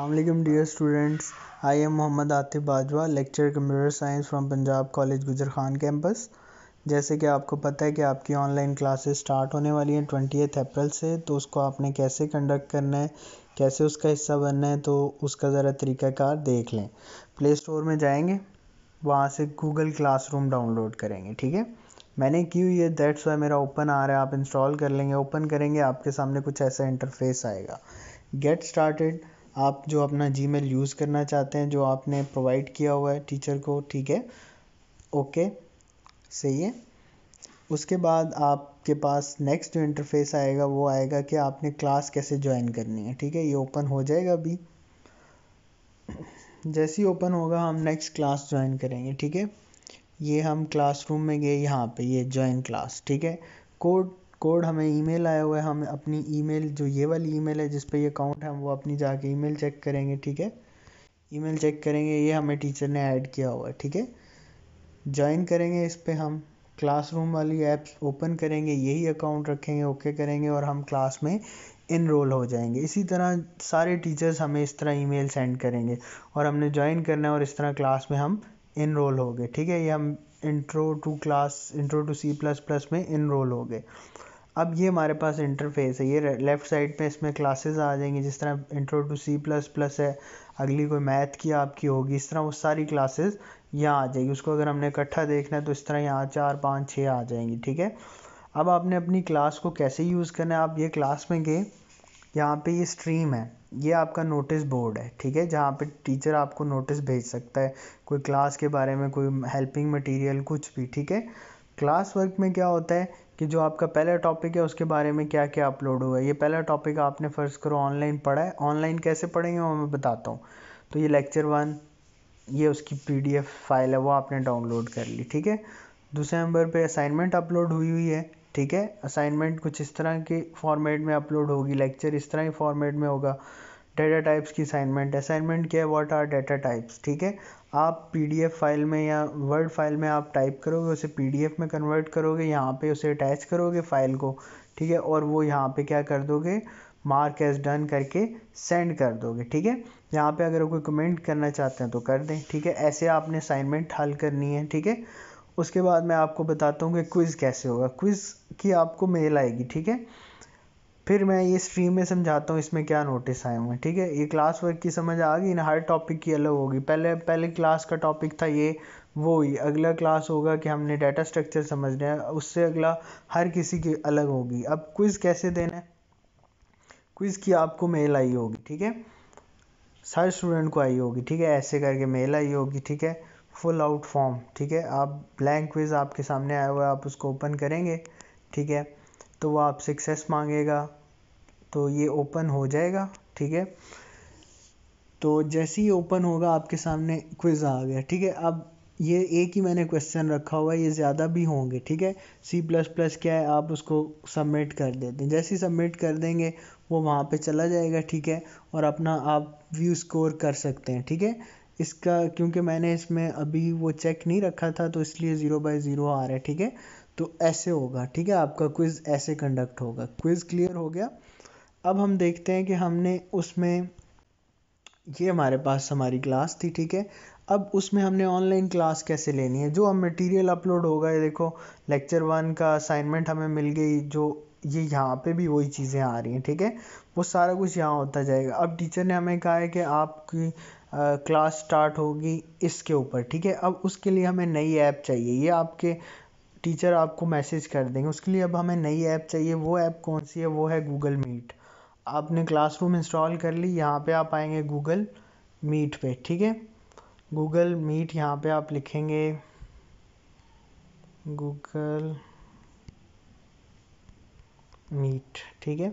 अल्लाम dear students I am Mohammad Atif Bajwa lecture computer science from Punjab college Gujar Khan campus जैसे कि आपको पता है कि आपकी ऑनलाइन क्लासेस स्टार्ट होने वाली हैं ट्वेंटी अप्रैल से तो उसको आपने कैसे कंडक्ट करना है कैसे उसका हिस्सा बनना है तो उसका ज़रा तरीक़ाकार देख लें प्ले स्टोर में जाएंगे वहाँ से गूगल रूम डाउनलोड करेंगे ठीक है मैंने हुई है दैट्स वाई मेरा ओपन आ रहा है आप इंस्टॉल कर लेंगे ओपन करेंगे आपके सामने कुछ ऐसा इंटरफेस आएगा गेट स्टार्टेड आप जो अपना जी यूज़ करना चाहते हैं जो आपने प्रोवाइड किया हुआ है टीचर को ठीक है ओके सही है उसके बाद आपके पास नेक्स्ट जो इंटरफेस आएगा वो आएगा कि आपने क्लास कैसे ज्वाइन करनी है ठीक है ये ओपन हो जाएगा अभी जैसे ही ओपन होगा हम नेक्स्ट क्लास ज्वाइन करेंगे ठीक है ये हम क्लासरूम में गए यहाँ पे ये ज्वाइन क्लास ठीक है कोड कोड हमें ईमेल आया हुआ है हम अपनी ईमेल जो ये वाली ईमेल है जिस पे ये अकाउंट है हम वो अपनी जाके ईमेल चेक करेंगे ठीक है ईमेल चेक करेंगे ये हमें टीचर ने ऐड किया हुआ है ठीक है ज्वाइन करेंगे इस पर हम क्लासरूम वाली ऐप्स ओपन करेंगे यही अकाउंट रखेंगे ओके करेंगे और हम क्लास में इनरोल हो जाएंगे इसी तरह सारे टीचर्स हमें इस तरह ईमेल सेंड करेंगे और हमने ज्वाइन करना है और इस तरह क्लास में हम इनरोल हो गए ठीक है ये हम intro to class intro to C plus plus में इनरोल हो गए अब ये हमारे पास इंटरफेस है ये लेफ़्ट साइड पे इसमें क्लासेस आ जाएंगी जिस तरह intro to C plus plus है अगली कोई मैथ की आपकी होगी इस तरह वो सारी क्लासेस यहाँ आ जाएगी उसको अगर हमने इकट्ठा देखना है तो इस तरह यहाँ चार पाँच छः आ जाएंगी ठीक है अब आपने अपनी क्लास को कैसे यूज़ करना है आप ये क्लास में गए यहाँ पर ये स्ट्रीम है ये आपका नोटिस बोर्ड है ठीक है जहाँ पर टीचर आपको नोटिस भेज सकता है कोई क्लास के बारे में कोई हेल्पिंग मटीरियल कुछ भी ठीक है क्लास वर्क में क्या होता है कि जो आपका पहला टॉपिक है उसके बारे में क्या क्या अपलोड हुआ है ये पहला टॉपिक आपने फ़र्ज़ करो ऑनलाइन पढ़ा है ऑनलाइन कैसे पढ़ेंगे वो मैं बताता हूँ तो ये लेक्चर वन ये उसकी पी फाइल है वो आपने डाउनलोड कर ली ठीक है दूसरे नंबर पे असाइनमेंट अपलोड हुई हुई है ठीक है असाइनमेंट कुछ इस तरह के फॉर्मेट में अपलोड होगी लेक्चर इस तरह के फॉर्मेट में होगा डेटा टाइप्स की असाइनमेंट असाइनमेंट क्या है व्हाट आर डेटा टाइप्स ठीक है आप पीडीएफ फाइल में या वर्ड फाइल में आप टाइप करोगे उसे पीडीएफ में कन्वर्ट करोगे यहाँ पे उसे अटैच करोगे फाइल को ठीक है और वो यहाँ पे क्या कर दोगे मार्क एज डन करके सेंड कर दोगे ठीक है यहाँ पे अगर कोई कमेंट करना चाहते हैं तो कर दें ठीक है ऐसे आपने असाइनमेंट हल करनी है ठीक है उसके बाद मैं आपको बताता हूँ कि क्विज़ कैसे होगा क्विज़ की आपको मेल आएगी ठीक है फिर मैं ये स्ट्रीम में समझाता हूँ इसमें क्या नोटिस आए होंगे ठीक है ये क्लास वर्क की समझ आ गई ना हर टॉपिक की अलग होगी पहले पहले क्लास का टॉपिक था ये वो ही अगला क्लास होगा कि हमने डाटा स्ट्रक्चर समझना है उससे अगला हर किसी की अलग होगी अब क्विज़ कैसे देना है क्विज़ की आपको मेल आई होगी ठीक है हर स्टूडेंट को आई होगी ठीक है ऐसे करके मेल आई होगी ठीक है फुल आउट फॉर्म ठीक है आप ब्लैंक क्विज़ आपके सामने आया हुआ है आप उसको ओपन करेंगे ठीक है तो वो आप सक्सेस मांगेगा तो ये ओपन हो जाएगा ठीक है तो जैसे ही ओपन होगा आपके सामने क्विज़ आ गया ठीक है अब ये एक ही मैंने क्वेश्चन रखा हुआ है ये ज़्यादा भी होंगे ठीक है सी प्लस प्लस क्या है आप उसको सबमिट कर देते हैं जैसे ही सबमिट कर देंगे वो वहाँ पे चला जाएगा ठीक है और अपना आप व्यू स्कोर कर सकते हैं ठीक है इसका क्योंकि मैंने इसमें अभी वो चेक नहीं रखा था तो इसलिए ज़ीरो बाय ज़ीरो आ रहा है ठीक है तो ऐसे होगा ठीक है आपका क्विज़ ऐसे कंडक्ट होगा क्विज़ क्लियर हो गया अब हम देखते हैं कि हमने उसमें ये हमारे पास हमारी क्लास थी ठीक है अब उसमें हमने ऑनलाइन क्लास कैसे लेनी है जो हम मटेरियल अपलोड होगा ये देखो लेक्चर वन का असाइनमेंट हमें मिल गई जो ये यहाँ पे भी वही चीज़ें आ रही हैं ठीक है वो सारा कुछ यहाँ होता जाएगा अब टीचर ने हमें कहा है कि आपकी क्लास स्टार्ट होगी इसके ऊपर ठीक है अब उसके लिए हमें नई ऐप चाहिए ये आपके टीचर आपको मैसेज कर देंगे उसके लिए अब हमें नई ऐप चाहिए वो ऐप कौन सी है वो है गूगल मीट आपने क्लासरूम इंस्टॉल कर ली यहाँ पे आप आएंगे गूगल मीट पे ठीक है गूगल मीट यहाँ पे आप लिखेंगे गूगल मीट ठीक है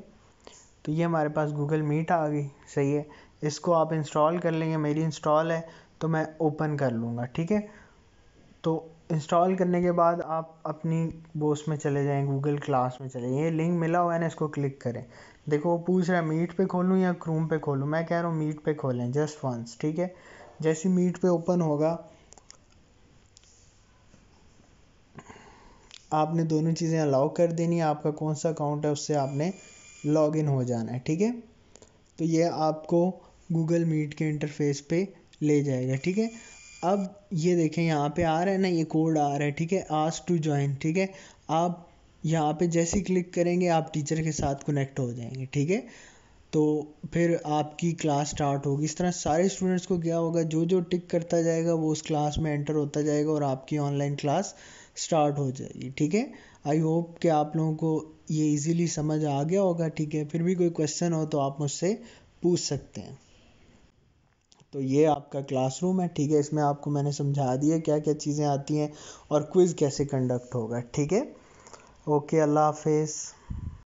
तो ये हमारे पास गूगल मीट आ गई सही है इसको आप इंस्टॉल कर लेंगे मेरी इंस्टॉल है तो मैं ओपन कर लूँगा ठीक है तो इंस्टॉल करने के बाद आप अपनी बोस में चले जाएँ गूगल क्लास में चले जाएँ ये लिंक मिला हुआ है ना इसको क्लिक करें देखो वो पूछ रहा है मीट पे खोलूँ या क्रूम पे खोलूँ मैं कह रहा हूँ मीट पे खोलें जस्ट वंस ठीक है जैसे मीट पे ओपन होगा आपने दोनों चीज़ें अलाउ कर देनी है आपका कौन सा अकाउंट है उससे आपने लॉग इन हो जाना है ठीक है तो ये आपको गूगल मीट के इंटरफेस पे ले जाएगा ठीक है अब ये देखें यहाँ पे आ रहा है ना ये कोड आ रहा है ठीक है आज टू ज्वाइन ठीक है आप यहाँ पे जैसे ही क्लिक करेंगे आप टीचर के साथ कनेक्ट हो जाएंगे ठीक है तो फिर आपकी क्लास स्टार्ट होगी इस तरह सारे स्टूडेंट्स को क्या होगा जो जो टिक करता जाएगा वो उस क्लास में एंटर होता जाएगा और आपकी ऑनलाइन क्लास स्टार्ट हो जाएगी ठीक है आई होप कि आप लोगों को ये इजीली समझ आ गया होगा ठीक है फिर भी कोई क्वेश्चन हो तो आप मुझसे पूछ सकते हैं तो ये आपका क्लासरूम है ठीक है इसमें आपको मैंने समझा दिया क्या क्या चीज़ें आती हैं और क्विज़ कैसे कंडक्ट होगा ठीक है ओके अल्लाह हाफिज़